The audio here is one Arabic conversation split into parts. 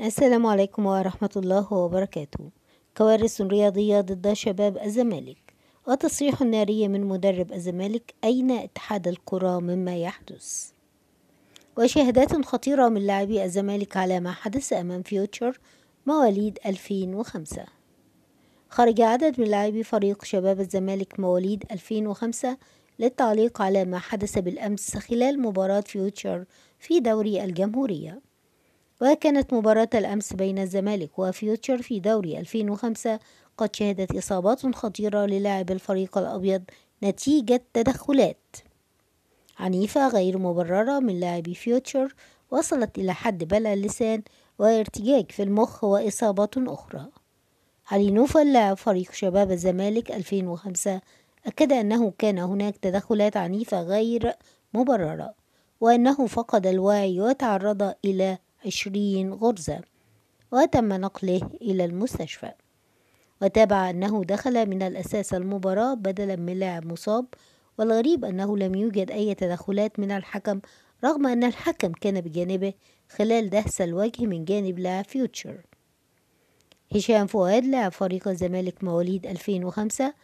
السلام عليكم ورحمة الله وبركاته كوارث رياضية ضد شباب الزمالك وتصريح ناري من مدرب الزمالك أين اتحاد الكرة مما يحدث وشهادات خطيرة من لاعبي الزمالك على ما حدث أمام فيوتشر مواليد 2005 خرج عدد من لاعبي فريق شباب الزمالك مواليد 2005 للتعليق على ما حدث بالأمس خلال مباراة فيوتشر في دوري الجمهورية وكانت مباراة الأمس بين الزمالك وفيوتشر في دوري 2005 قد شهدت إصابات خطيرة للاعب الفريق الأبيض نتيجة تدخلات عنيفة غير مبررة من لاعب فيوتشر وصلت إلى حد بلع اللسان وارتجاج في المخ وإصابات أخرى علي نوفل لاعب فريق شباب الزمالك 2005 أكد أنه كان هناك تدخلات عنيفة غير مبررة وأنه فقد الوعي وتعرض إلى عشرين غرزة وتم نقله إلى المستشفى وتابع أنه دخل من الأساس المباراة بدلا من لاعب مصاب والغريب أنه لم يوجد أي تدخلات من الحكم رغم أن الحكم كان بجانبه خلال دهس الوجه من جانب لاعب فيوتشر هشام فؤاد لاعب فريق الزمالك مواليد 2005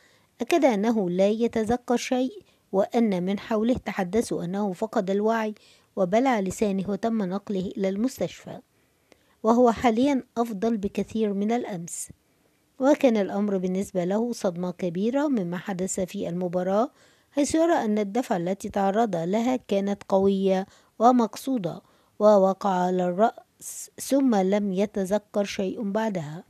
أكد أنه لا يتذكر شيء وأن من حوله تحدثوا أنه فقد الوعي وبلع لسانه وتم نقله إلى المستشفى وهو حاليا أفضل بكثير من الأمس وكان الأمر بالنسبة له صدمة كبيرة مما حدث في المباراة حيث يرى أن الدفعة التي تعرض لها كانت قوية ومقصودة ووقع على الرأس ثم لم يتذكر شيء بعدها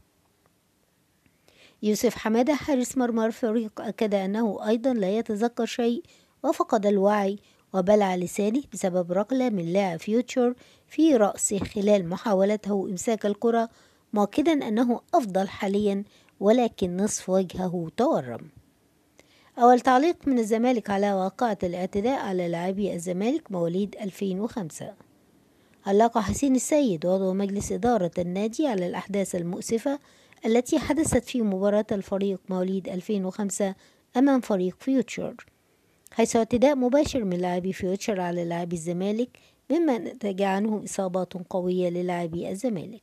يوسف حمادة حارس مرمى الفريق أكد أنه أيضا لا يتذكر شيء وفقد الوعي وبلع لسانه بسبب ركلة من لاعب فيوتشر في رأسه خلال محاولته إمساك الكرة مؤكدا أنه أفضل حاليا ولكن نصف وجهه تورم أول تعليق من الزمالك على واقعة الاعتداء على لاعبي الزمالك مواليد 2005 علق حسين السيد عضو مجلس إدارة النادي على الأحداث المؤسفة التي حدثت في مباراة الفريق مواليد 2005 أمام فريق فيوتشر حيث اعتداء مباشر من لاعبي فيوتشر على لاعبي الزمالك مما نتج عنه إصابات قوية للاعبي الزمالك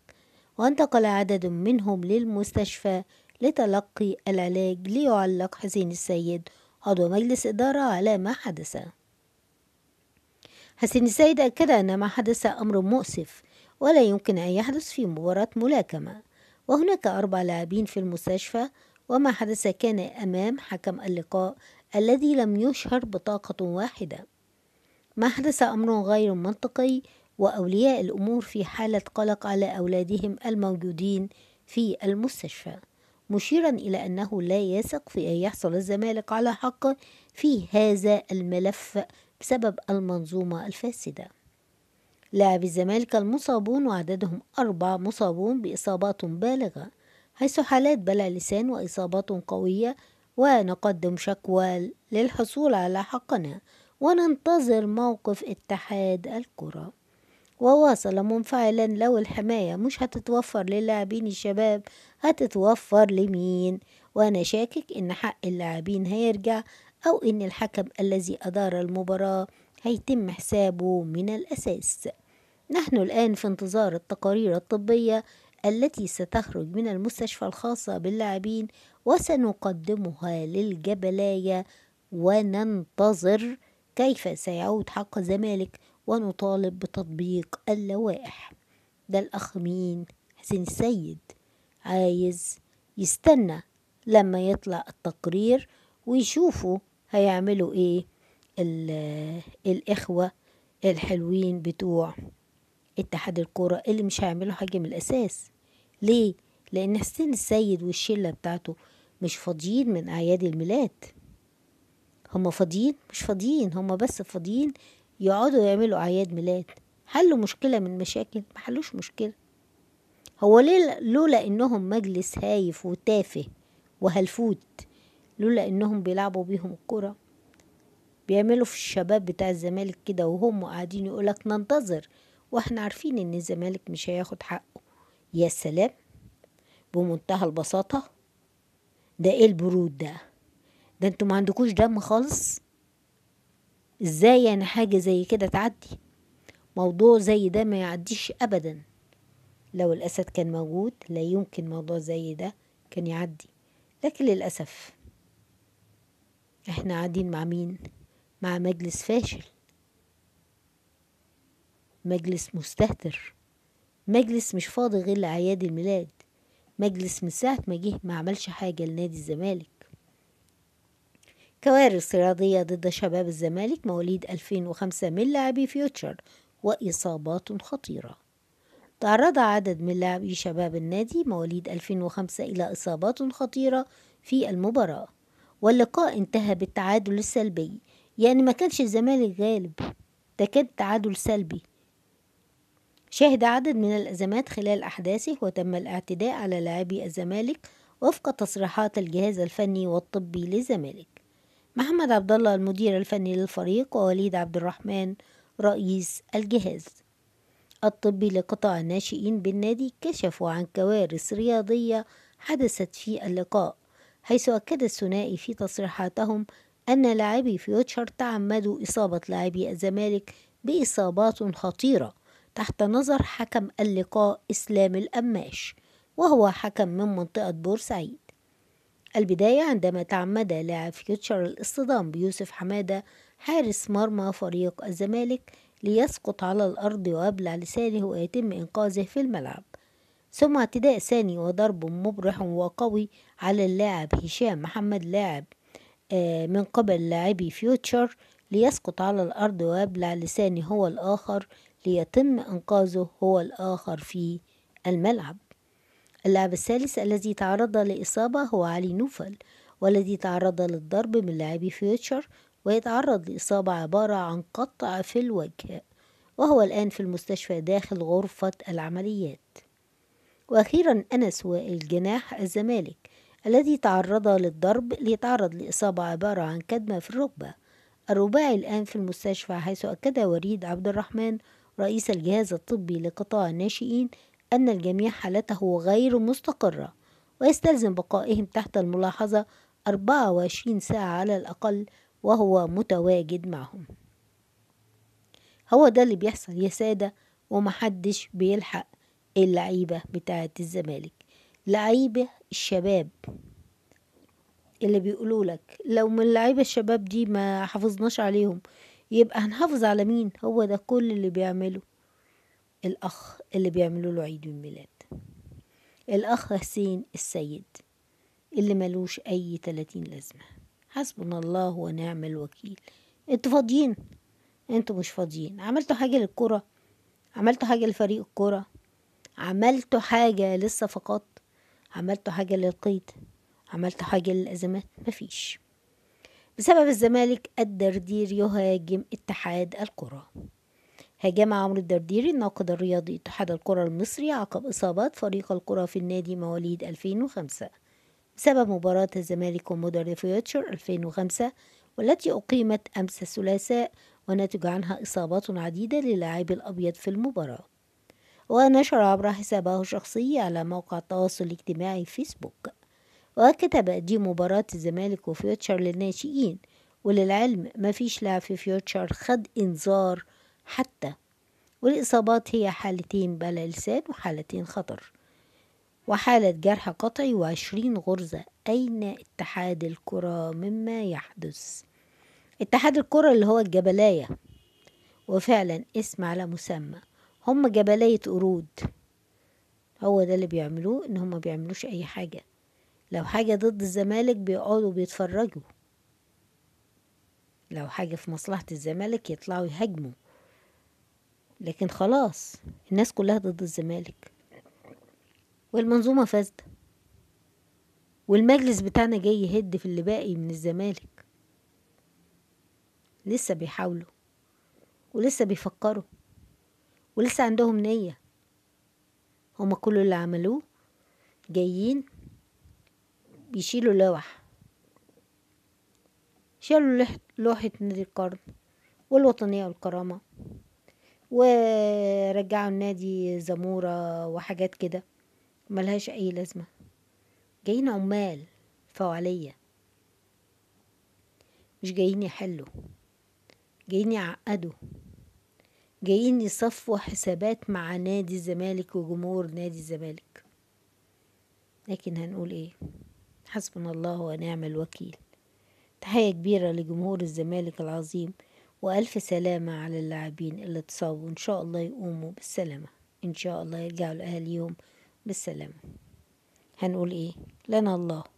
وانتقل عدد منهم للمستشفى لتلقي العلاج ليعلق حسين السيد عضو مجلس إدارة على ما حدث حسين السيد أكد أن ما حدث أمر مؤسف ولا يمكن أن يحدث في مباراة ملاكمة وهناك أربع لاعبين في المستشفى وما حدث كان أمام حكم اللقاء الذي لم يشهر بطاقة واحدة ما حدث أمر غير منطقي وأولياء الأمور في حالة قلق على أولادهم الموجودين في المستشفى مشيرا إلى أنه لا يثق في أن يحصل الزمالك على حق في هذا الملف بسبب المنظومة الفاسدة لعب الزمالك المصابون وعددهم أربع مصابون بإصابات بالغة حيث حالات بلع لسان وإصابات قوية ونقدم شكوى للحصول على حقنا وننتظر موقف اتحاد الكرة وواصل منفعلا لو الحماية مش هتتوفر للاعبين الشباب هتتوفر لمين وأنا شاكك إن حق اللاعبين هيرجع أو إن الحكم الذي أدار المباراة هيتم حسابه من الأساس نحن الآن في انتظار التقارير الطبية التي ستخرج من المستشفى الخاصة باللاعبين وسنقدمها للجبلاية وننتظر كيف سيعود حق الزمالك ونطالب بتطبيق اللوائح ده الأخ مين حسين السيد عايز يستنى لما يطلع التقرير ويشوفوا هيعملوا ايه الإخوة الحلوين بتوع اتحاد الكورة اللي مش هيعملوا حاجة من الأساس ليه؟ لأن حسين السيد والشلة بتاعته مش فاضيين من أعياد الميلاد هما فاضيين مش فاضيين هما بس فاضيين يقعدوا يعملوا أعياد ميلاد حلوا مشكلة من مشاكل محلوش مشكلة هو ليه لولا إنهم مجلس هايف وتافه وهلفوت لولا إنهم بيلعبوا بيهم الكرة بيعملوا في الشباب بتاع الزمالك كده وهم قاعدين يقولك ننتظر واحنا عارفين ان الزمالك مش هياخد حقه يا سلام بمنتهى البساطة ده ايه البرود ده ده انتوا ما عندكوش دم خالص ازاي يعني حاجة زي كده تعدي موضوع زي ده ما يعديش ابدا لو الاسد كان موجود لا يمكن موضوع زي ده كان يعدي لكن للاسف احنا قاعدين مع مين مع مجلس فاشل مجلس مستهتر مجلس مش فاضي غير لأعياد الميلاد مجلس من ساعة ما جه ما عملش حاجة لنادي الزمالك كوارث رياضية ضد شباب الزمالك مواليد 2005 من لاعبي فيوتشر وإصابات خطيرة تعرض عدد من لاعبي شباب النادي مواليد 2005 إلى إصابات خطيرة في المباراة واللقاء انتهى بالتعادل السلبي يعني ما كانش الزمالك غالب ده كان تعادل سلبي شهد عدد من الأزمات خلال أحداثه وتم الاعتداء على لاعبي الزمالك وفق تصريحات الجهاز الفني والطبي للزمالك محمد عبد الله المدير الفني للفريق ووليد عبد الرحمن رئيس الجهاز الطبي لقطاع الناشئين بالنادي كشفوا عن كوارث رياضية حدثت في اللقاء حيث أكد الثنائي في تصريحاتهم أن لاعبي فيوتشر تعمدوا إصابة لاعبي الزمالك بإصابات خطيرة تحت نظر حكم اللقاء إسلام القماش وهو حكم من منطقة بورسعيد البداية عندما تعمد لاعب فيوتشر الاصطدام بيوسف حمادة حارس مرمى فريق الزمالك ليسقط على الأرض ويبلع لسانه ويتم إنقاذه في الملعب ثم اعتداء ثاني وضرب مبرح وقوي على اللاعب هشام محمد لاعب آه، من قبل لاعبي فيوتشر ليسقط على الأرض ويبلع لسانه هو الآخر ليتم إنقاذه هو الآخر في الملعب اللاعب الثالث الذي تعرض لإصابة هو علي نوفل والذي تعرض للضرب من لاعبي فيوتشر ويتعرض لإصابة عبارة عن قطع في الوجه وهو الآن في المستشفى داخل غرفة العمليات وأخيرا أنس والجناح الزمالك الذي تعرض للضرب ليتعرض لإصابة عبارة عن كدمة في الركبة الرباعي الآن في المستشفى حيث أكد وريد عبد الرحمن رئيس الجهاز الطبي لقطاع الناشئين أن الجميع حالته غير مستقرة ويستلزم بقائهم تحت الملاحظة 24 ساعة على الأقل وهو متواجد معهم هو ده اللي بيحصل يا سادة ومحدش بيلحق اللعيبة بتاعة الزمالك لعيبة الشباب اللي بيقولولك لو من لعيبة الشباب دي ما حفظناش عليهم يبقى هنحافظ على مين هو ده كل اللي بيعمله الأخ اللي بيعملوا له عيد الميلاد الأخ حسين السيد اللي ملوش أي تلاتين لازمة حسبنا الله ونعم الوكيل انتوا فاضيين انتوا مش فاضيين عملتوا حاجة للكرة عملتوا حاجة لفريق الكرة عملتوا حاجة للصفقات عملتوا حاجة للقيد عملتوا حاجة للأزمات مفيش بسبب الزمالك الدردير يهاجم اتحاد الكرة هاجم عمرو الدرديري الناقد الرياضي اتحاد الكرة المصري عقب إصابات فريق الكرة في النادي مواليد 2005 بسبب مباراة الزمالك ومودرن فيوتشر 2005 والتي أقيمت أمس الثلاثاء ونتج عنها إصابات عديدة للاعبي الأبيض في المباراة ونشر عبر حسابه الشخصي على موقع التواصل الاجتماعي فيسبوك وهكذا دي مباراة الزمالك وفيوتشر للناشئين وللعلم مفيش لاعب في فيوتشر خد إنذار حتى والإصابات هي حالتين بلا لسان وحالتين خطر وحالة جرح قطعي وعشرين غرزة أين اتحاد الكرة مما يحدث اتحاد الكرة اللي هو الجبلاية وفعلا اسم على مسمى هم جبلاية قرود هو ده اللي بيعملوه ان هم بيعملوش اي حاجه لو حاجة ضد الزمالك بيقعدوا بيتفرجوا لو حاجة في مصلحة الزمالك يطلعوا يهاجموا لكن خلاص الناس كلها ضد الزمالك والمنظومة فاسدة والمجلس بتاعنا جاي يهد في اللي باقي من الزمالك لسه بيحاولوا ولسه بيفكروا ولسه عندهم نية هما كل اللي عملوه جايين بيشيلوا لوح شالوا لوحة نادي القرن والوطنية والكرامة ورجعوا النادي زمورة وحاجات كده ملهاش أي لازمة جايين عمال فوعلية مش جايين يحلوا جايين يعقدوا جايين يصفوا حسابات مع نادي الزمالك وجمهور نادي الزمالك لكن هنقول ايه حسبنا الله ونعم الوكيل تحية كبيرة لجمهور الزمالك العظيم وألف سلامة على اللاعبين اللي اتصابوا إن شاء الله يقوموا بالسلامة إن شاء الله يرجعوا لأهاليهم بالسلامة هنقول إيه لنا الله